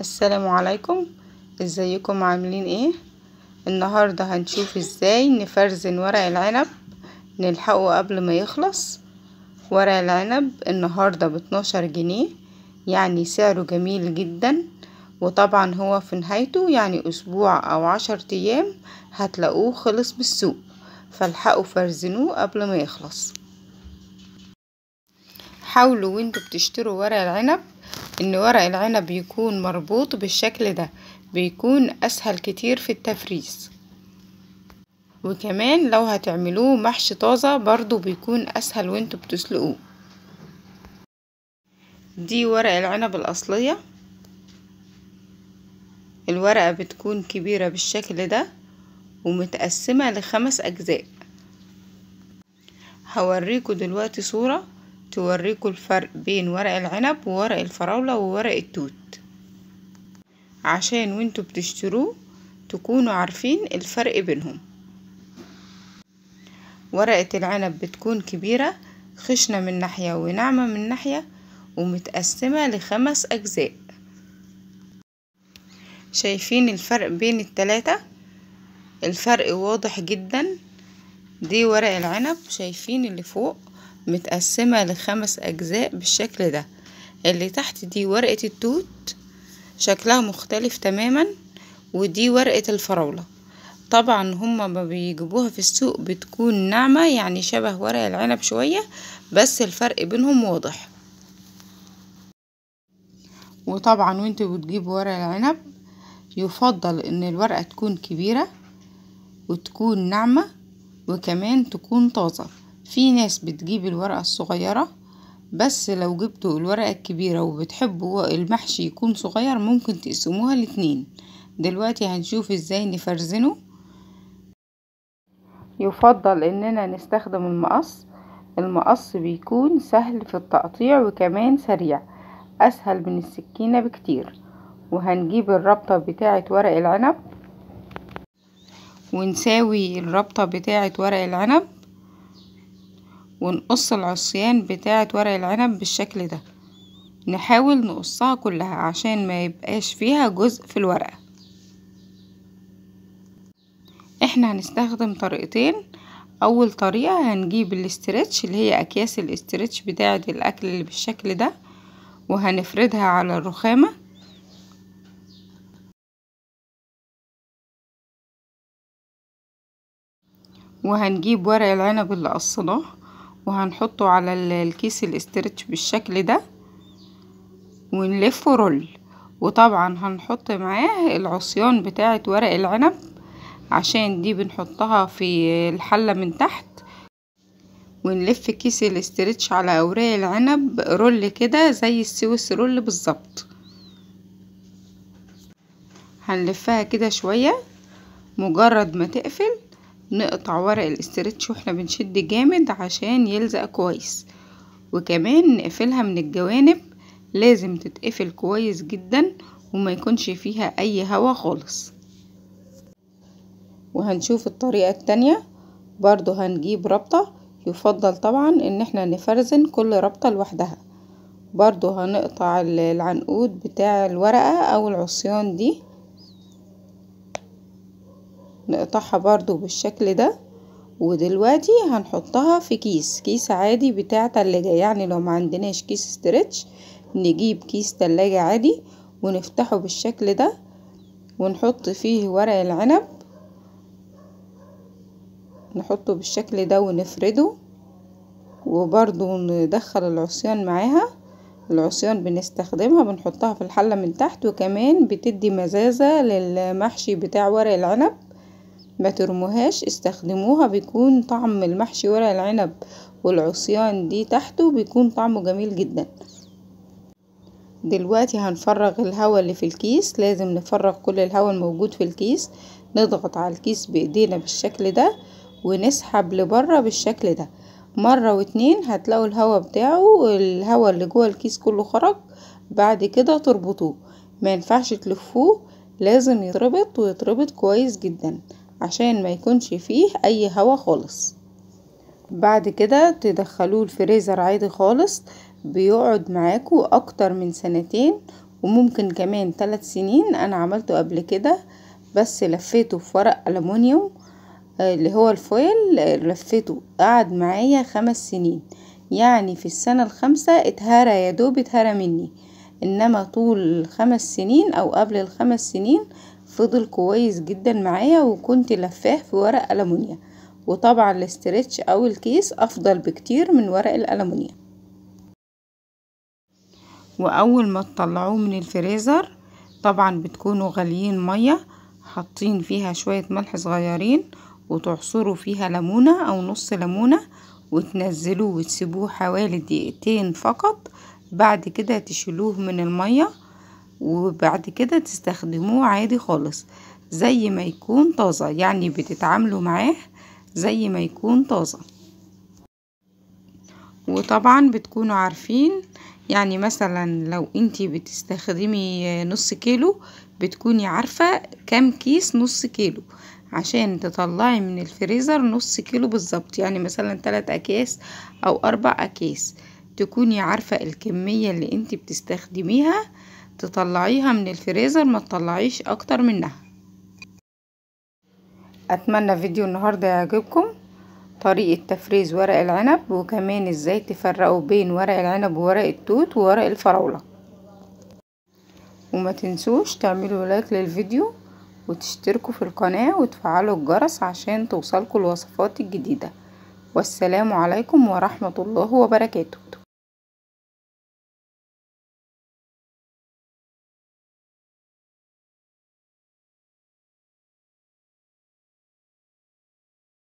السلام عليكم ازيكم عاملين ايه النهاردة هنشوف ازاي نفرزن ورق العنب نلحقه قبل ما يخلص ورق العنب النهاردة باتناشر جنيه يعني سعره جميل جدا وطبعا هو في نهايته يعني اسبوع او عشر ايام هتلاقوه خلص بالسوق فالحقوا فرزنوه قبل ما يخلص حاولوا وانتوا بتشتروا ورق العنب ان ورق العنب يكون مربوط بالشكل ده بيكون اسهل كتير في التفريز وكمان لو هتعملوه محشي طازة برضو بيكون اسهل وانتوا بتسلقوه دي ورق العنب الاصلية الورقة بتكون كبيرة بالشكل ده ومتقسمة لخمس اجزاء هوريكم دلوقتي صورة توريكوا الفرق بين ورق العنب وورق الفراولة وورق التوت عشان وانتوا بتشتروه تكونوا عارفين الفرق بينهم ورقة العنب بتكون كبيرة خشنة من ناحية وناعمة من ناحية ومتقسمة لخمس أجزاء شايفين الفرق بين التلاتة الفرق واضح جدا دي ورق العنب شايفين اللي فوق متقسمة لخمس أجزاء بالشكل ده اللي تحت دي ورقة التوت شكلها مختلف تماما ودي ورقة الفراولة طبعا هما ما بيجيبوها في السوق بتكون ناعمة يعني شبه ورق العنب شوية بس الفرق بينهم واضح وطبعا وانتوا بتجيبوا ورق العنب يفضل ان الورقة تكون كبيرة وتكون ناعمة وكمان تكون طازة في ناس بتجيب الورقة الصغيرة بس لو جبتوا الورقة الكبيرة وبتحبوا المحشي يكون صغير ممكن تقسموها الاثنين دلوقتي هنشوف ازاي نفرزنه يفضل اننا نستخدم المقص المقص بيكون سهل في التقطيع وكمان سريع اسهل من السكينة بكتير وهنجيب الربطة بتاعة ورق العنب ونساوي الربطة بتاعة ورق العنب ونقص العصيان بتاعة ورق العنب بالشكل ده نحاول نقصها كلها عشان ما يبقاش فيها جزء في الورقة احنا هنستخدم طريقتين اول طريقة هنجيب الاسترتش اللي هي اكياس الاسترتش بتاعة الاكل اللي بالشكل ده وهنفردها على الرخامة وهنجيب ورق العنب اللي قصناه وهنحطه على الكيس الاسترتش بالشكل ده ونلفه رول وطبعا هنحط معاه العصيان بتاعة ورق العنب عشان دي بنحطها في الحلة من تحت ونلف كيس الاسترتش على اوراق العنب رول كده زي السويس رول بالظبط هنلفها كده شوية مجرد ما تقفل نقطع ورق الاسترتش واحنا بنشد جامد عشان يلزق كويس وكمان نقفلها من الجوانب لازم تتقفل كويس جدا وما يكونش فيها اي هوا خالص وهنشوف الطريقة التانية برضو هنجيب ربطة يفضل طبعا ان احنا نفرزن كل ربطة لوحدها برضو هنقطع العنقود بتاع الورقة او العصيان دي نقطعها برضو بالشكل ده ودلوقتي هنحطها في كيس كيس عادي بتاع تلاجة يعني لو ما عندناش كيس استرتش نجيب كيس تلاجة عادي ونفتحه بالشكل ده ونحط فيه ورق العنب نحطه بالشكل ده ونفرده وبرضو ندخل العصيان معاها العصيان بنستخدمها بنحطها في الحلة من تحت وكمان بتدي مزازة للمحشي بتاع ورق العنب ما ترموهاش استخدموها بيكون طعم المحشي ورق العنب والعصيان دي تحته بيكون طعمه جميل جدا دلوقتي هنفرغ الهواء اللي في الكيس لازم نفرغ كل الهواء الموجود في الكيس نضغط على الكيس بايدينا بالشكل ده ونسحب لبره بالشكل ده مرة واتنين هتلاقوا الهوا بتاعه الهوا اللي جوه الكيس كله خرج بعد كده تربطوه ما ينفعش تلفوه لازم يتربط ويتربط كويس جدا عشان ما يكونش فيه اي هوا خالص بعد كده تدخلوه الفريزر عادي خالص بيقعد معاكو اكتر من سنتين وممكن كمان ثلاث سنين انا عملته قبل كده بس لفيته في ورق ألمونيوم آه، اللي هو الفويل آه، لفيته قعد معايا خمس سنين يعني في السنة الخامسة اتهرى يا دوب اتهرى مني انما طول خمس سنين او قبل الخمس سنين فضل كويس جدا معايا وكنت لفاه في ورق ألمونيا وطبعا الاسترتش أو الكيس أفضل بكتير من ورق الألمونيا وأول ما تطلعوه من الفريزر طبعا بتكونوا غاليين مية حاطين فيها شوية ملح صغيرين وتعصروا فيها ليمونة أو نص ليمونة وتنزلوه وتسيبوه حوالي دقيقتين فقط بعد كده تشيلوه من الميه وبعد كده تستخدموه عادي خالص زي ما يكون طازة يعني بتتعاملوا معاه زي ما يكون طازة وطبعا بتكونوا عارفين يعني مثلا لو انتي بتستخدمي نص كيلو بتكوني عارفة كام كيس نص كيلو عشان تطلعي من الفريزر نص كيلو بالظبط يعني مثلا تلات اكياس او اربع اكياس تكوني عارفة الكمية اللي انتي بتستخدميها تطلعيها من الفريزر ما تطلعيش اكتر منها اتمنى فيديو النهاردة يعجبكم طريقة تفريز ورق العنب وكمان ازاي تفرقوا بين ورق العنب وورق التوت وورق الفراولة وما تنسوش تعملوا لايك للفيديو وتشتركوا في القناة وتفعلوا الجرس عشان توصلكوا الوصفات الجديدة والسلام عليكم ورحمة الله وبركاته